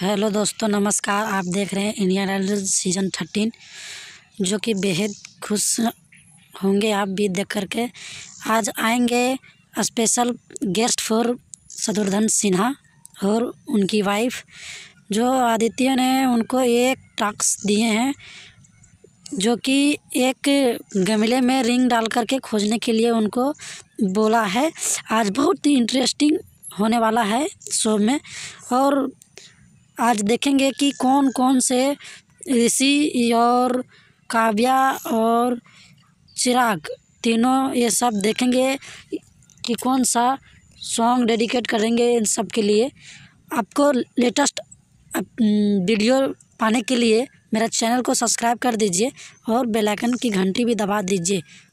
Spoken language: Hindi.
हेलो दोस्तों नमस्कार आप देख रहे हैं इंडियन आइडल सीज़न थर्टीन जो कि बेहद खुश होंगे आप भी देख कर के आज आएंगे special guest for Shatrughan Sinha और उनकी वाइफ जो आदित्य ने उनको एक टास्क दिए हैं जो कि एक गमले में रिंग डाल करके खोजने के लिए उनको बोला है आज बहुत ही इंटरेस्टिंग होने वाला है शो में और आज देखेंगे कि कौन कौन से ऋषि और काव्या और चिराग तीनों ये सब देखेंगे कि कौन सा सॉन्ग डेडिकेट करेंगे इन सब के लिए आपको लेटेस्ट वीडियो पाने के लिए मेरा चैनल को सब्सक्राइब कर दीजिए और बेल आइकन की घंटी भी दबा दीजिए